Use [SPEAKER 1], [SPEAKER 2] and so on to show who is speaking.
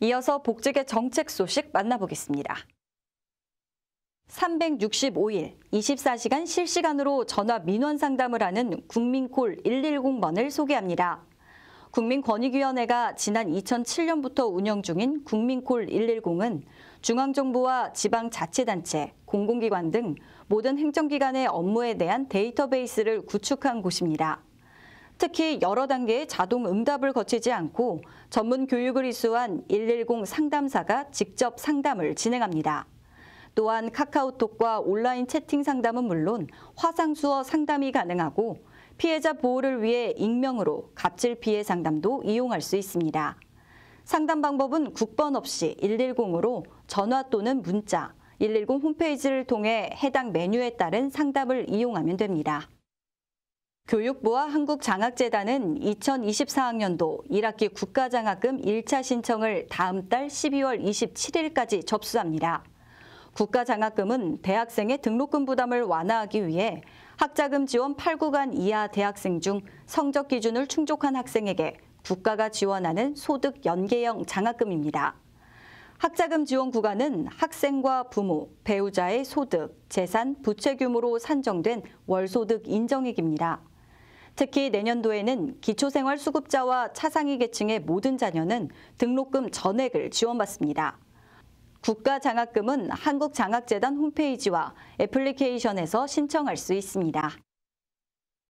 [SPEAKER 1] 이어서 복직의 정책 소식 만나보겠습니다. 365일 24시간 실시간으로 전화 민원 상담을 하는 국민콜 110번을 소개합니다. 국민권익위원회가 지난 2007년부터 운영 중인 국민콜 110은 중앙정부와 지방자치단체, 공공기관 등 모든 행정기관의 업무에 대한 데이터베이스를 구축한 곳입니다. 특히 여러 단계의 자동 응답을 거치지 않고 전문 교육을 이수한 110 상담사가 직접 상담을 진행합니다. 또한 카카오톡과 온라인 채팅 상담은 물론 화상수어 상담이 가능하고 피해자 보호를 위해 익명으로 갑질 피해 상담도 이용할 수 있습니다. 상담 방법은 국번 없이 110으로 전화 또는 문자, 110 홈페이지를 통해 해당 메뉴에 따른 상담을 이용하면 됩니다. 교육부와 한국장학재단은 2024학년도 1학기 국가장학금 1차 신청을 다음 달 12월 27일까지 접수합니다. 국가장학금은 대학생의 등록금 부담을 완화하기 위해 학자금 지원 8구간 이하 대학생 중 성적 기준을 충족한 학생에게 국가가 지원하는 소득 연계형 장학금입니다. 학자금 지원 구간은 학생과 부모, 배우자의 소득, 재산, 부채 규모로 산정된 월소득 인정액입니다. 특히 내년도에는 기초생활수급자와 차상위 계층의 모든 자녀는 등록금 전액을 지원받습니다. 국가장학금은 한국장학재단 홈페이지와 애플리케이션에서 신청할 수 있습니다.